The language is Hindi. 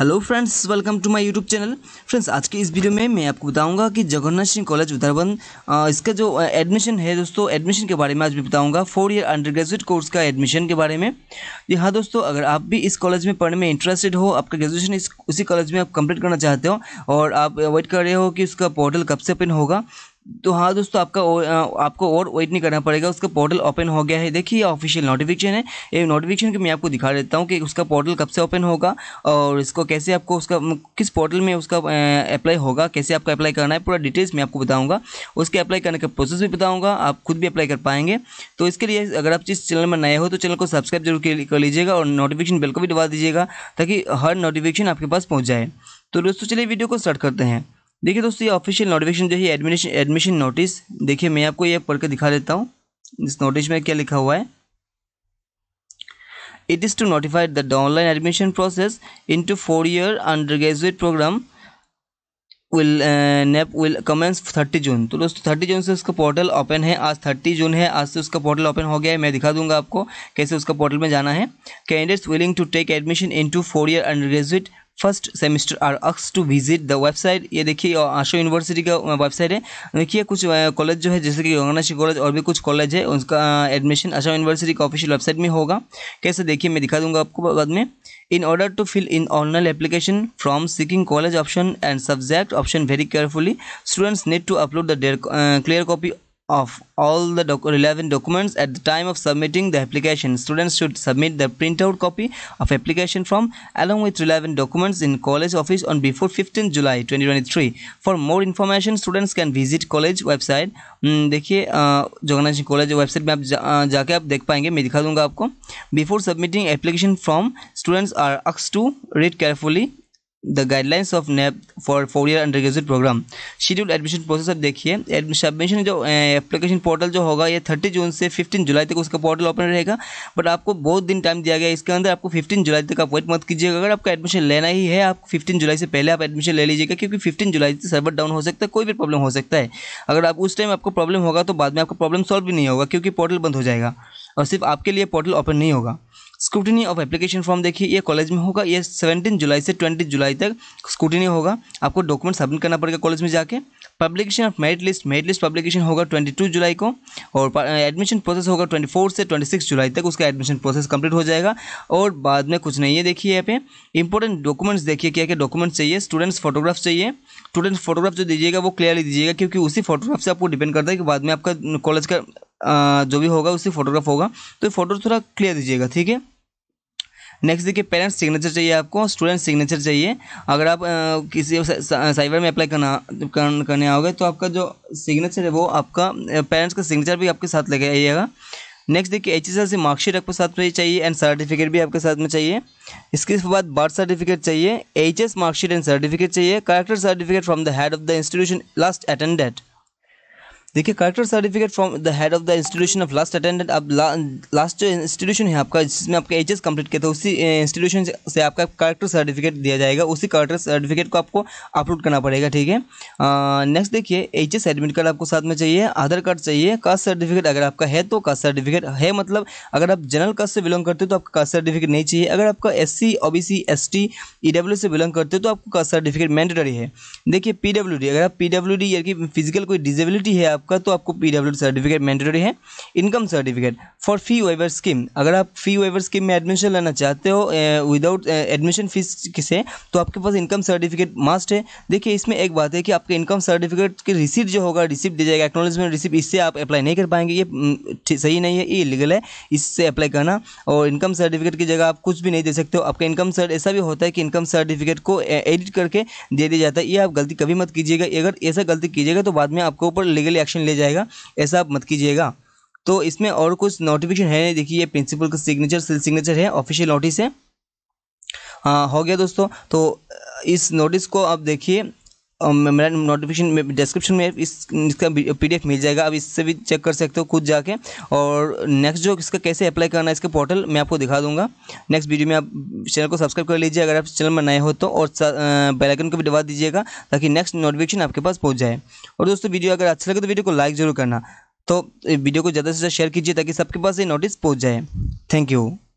Hello friends welcome to my YouTube channel friends आज के इस वीडियो में मैं आपको बताऊंगा कि जगन्नाथ सिंह कॉलेज उधरबंद इसका जो एडमिशन है दोस्तों एडमिशन के बारे में आज भी बताऊंगा four year undergraduate course का एडमिशन के बारे में जी हाँ दोस्तों अगर आप भी इस कॉलेज में पढ़ने में इंटरेस्टेड हो आपका ग्रेजुएशन इस उसी कॉलेज में आप कंप्लीट करना चाहते हो और आप वेट कर रहे हो कि उसका पोर्टल कब से ओपन होगा तो हाँ दोस्तों आपका आपको और वेट नहीं करना पड़ेगा उसका पोर्टल ओपन हो गया है देखिए ऑफिशियल नोटिफिकेशन है ये नोटिफिकेशन के मैं आपको दिखा देता हूँ कि उसका पोर्टल कब से ओपन होगा और इसको कैसे आपको उसका किस पोर्टल में उसका अप्लाई होगा कैसे आपको अप्लाई करना है पूरा डिटेल्स मैं आपको बताऊँगा उसके अप्लाई करने का प्रोसेस भी बताऊँगा आप खुद भी अप्लाई कर पाएंगे तो इसके लिए अगर आप जिस चैनल में नए हो तो चैनल को सब्सक्राइब जरूर कर लीजिएगा और नोटिफिकेशन बिल को भी दबा दीजिएगा ताकि हर नोटिफिकेशन आपके पास पहुँच जाए तो दोस्तों चलिए वीडियो को स्टार्ट करते हैं देखिए दोस्तों ये ऑफिशियल नोटिफिकेशन जो है एडमिशन एडमिशन नोटिस देखिए मैं आपको ये पढ़ के दिखा देता हूँ इस नोटिस में क्या लिखा हुआ है it is to notify the online admission process into four year undergraduate programme will NEP will commence thirty June तो दोस्तों थर्टी जून से उसका पोर्टल ओपन है आज थर्टी जून है आज से उसका पोर्टल ओपन हो गया है मैं दिखा दूंगा आपको कैसे उसका पोर्टल में जाना है candidates willing to take admission into four year undergraduate first semester are अक्स टू विजिट द वेबसाइट ये देखिए आशो यूनिवर्सिटी का वेबसाइट है देखिए कुछ कॉलेज जो है जैसे कि गंगानाशी कॉलेज और भी कुछ कॉलेज है उसका एडमिशन आशा यूनिवर्सिटी का ऑफिशियल वेबसाइट में होगा कैसे देखिए मैं दिखा दूंगा आपको बाद में in order to fill in online application from seeking college option and subject option very carefully students need to upload the clear copy of all the doc relevant documents at the time of submitting the application. Students should submit the printout copy of application form along with relevant documents in college office on before 15 July 2023. For more information, students can visit college website. देखिए जगन्नाथ सिंह कॉलेज वेबसाइट में आप जा, जाके आप देख पाएंगे मैं दिखा दूंगा आपको before submitting application form students are अक्स to read carefully the guidelines of NEP for four year undergraduate programme schedule admission process अब देखिए सबमिशन जो एप्लीकेशन पोर्टल जो होगा ये थर्टी जून से फिफ्टीन जुलाई तक उसका पोर्टल ओपन रहेगा बट आपको बहुत दिन टाइम दिया गया इसके अंदर आपको फिफ्टीन जुलाई तक आप वेट मत कीजिएगा अगर आपका एडमिशन लेना ही है आप फिफ्टीन जुलाई से पहले आप एडमिशन ले लीजिएगा क्योंकि फिफ्टीन जुलाई से सर्वर डाउन हो सकता है कोई भी प्रॉब्लम हो सकता है अगर आप उस टाइम आपको प्रॉब्लम होगा तो बाद में आपको प्रॉब्लम सॉल्व भी नहीं होगा क्योंकि पोर्टल बंद हो जाएगा और सिर्फ आपके लिए पोर्टल ओपन नहीं होगा स्क्रूटनी ऑफ एप्लीकेशन फॉर्म देखिए ये कॉलेज में होगा ये सेवनटीन जुलाई से ट्वेंटी जुलाई तक स्क्रूटनी होगा आपको डॉक्यूमेंट सबमिट करना पड़ेगा कॉलेज में जाके publication of merit list merit list publication होगा 22 जुलाई को और एडमिशन प्रोसेस होगा 24 से 26 जुलाई तक उसका एडमिशन प्रोसेस कंप्लीट हो जाएगा और बाद में कुछ नहीं है देखिए यहाँ पे इंपॉर्टेंट डॉक्यूमेंट्स देखिए क्या क्या डॉक्यूमेंट्स चाहिए स्टूडेंट्स फोटोग्राफ चाहिए स्टूडेंट्स फोटोग्राफ जो दीजिएगा वो क्लियरली दीजिएगा क्योंकि उसी फोटोग्राफ से आपको डिपेंड करता है कि बाद में आपका कॉलेज का जो भी होगा उसी फोटोग्राफ होगा तो फोटो थोड़ा क्लियर दीजिएगा ठीक है नेक्स्ट देखिए पेरेंट्स सिग्नेचर चाहिए आपको स्टूडेंट सिग्नेचर चाहिए अगर आप आ, किसी साइबर में अप्लाई करना कर, करने आओगे तो आपका जो सिग्नेचर है वो आपका पेरेंट्स का सिग्नेचर भी आपके साथ लेके आइएगा नेक्स्ट देखिए H S L C marksheet आपके साथ में चाहिए एंड सर्टिफिकेट भी आपके साथ में चाहिए इसके बाद बर्थ सर्टिफिकेट चाहिए H S marksheet and certificate चाहिए character certificate from the head of the institution last attended देखिए character certificate from the head of the institution of last attendant अब लास्ट जो इंस्टीट्यूशन है आपका जिसमें आपका एच एस कंप्लीट किया था उसी इंस्टीट्यूशन से आपका करेक्टर सर्टिफिकेट दिया जाएगा उसी करेक्टर सर्टिफिकेट को आपको अपलोड करना पड़ेगा ठीक है नेक्स्ट देखिए एच एस एडमिट कार्ड आपको साथ में चाहिए आधार कार्ड चाहिए कास्ट सर्टिफिकेट अगर आपका है तो कास्ट सर्टिफिकेट है मतलब अगर आप जनरल कास्ट से बिलोंग करते हो तो आपका कास्ट सर्टिफिकेट नहीं चाहिए अगर आपका S C O B C S T E W से बिलोंग करते हो तो आपको कास्ट सर्टिफिकेट मैंडेटरी है देखिए पी डब्ल्यू डी अगर आप पी डब्ल्यू डी यानी कि फिजिकल कोई डिजेबिलिटी है आपका तो आपको पी सर्टिफिकेट मैंडेटरी है income certificate for fee waiver scheme अगर आप फी वेवर स्कीम में एडमिशन लेना चाहते हो विदाउट एडमिशन फीस से तो आपके पास इनकम सर्टिफिकेट मास्ट है देखिए इसमें एक बात है कि आपके इनकम सर्टिफिकेट की रिसिप्ट जो होगा रिसिप्ट दी जाएगा एक्नोलेजमेंट रिसिप्ट इससे आप अप्लाई नहीं कर पाएंगे ये हम्म, सही नहीं है ये इलीगल है इससे अप्लाई करना और इनकम सर्टिफिकेट की जगह आप कुछ भी नहीं दे सकते हो आपका इनकम सर्ट ऐसा भी होता है कि इनकम सर्टिफिकेट को एडिट करके दे दिया जाता है ये आप गलती कभी मत कीजिएगा अगर ऐसा गलती कीजिएगा तो बाद में आपके ऊपर लीगल एक्शन ले जाएगा ऐसा आप मत कीजिएगा तो इसमें और कुछ नोटिफिकेशन है देखिए ये प्रिंसिपल का सिग्नेचर सिल सिग्नेचर है ऑफिशियल नोटिस है हाँ हो गया दोस्तों तो इस नोटिस को आप देखिए मेरा नोटिफिकेशन डिस्क्रिप्शन में इस इसका पीडीएफ मिल जाएगा आप इससे भी चेक कर सकते हो खुद जाके और नेक्स्ट जो इसका कैसे अप्लाई करना है इसके पोर्टल मैं आपको दिखा दूंगा नेक्स्ट वीडियो में आप चैनल को सब्सक्राइब कर लीजिए अगर आप चैनल में नए हो तो और बेलाइकन को भी दबा दीजिएगा ताकि नेक्स्ट नोटिफिकेशन आपके पास पहुँच जाए और दोस्तों वीडियो अगर अच्छा लगे तो वीडियो को लाइक ज़रूर करना तो वीडियो को ज़्यादा से ज़्यादा शेयर कीजिए ताकि सबके पास ये नोटिस पहुँच जाए थैंक यू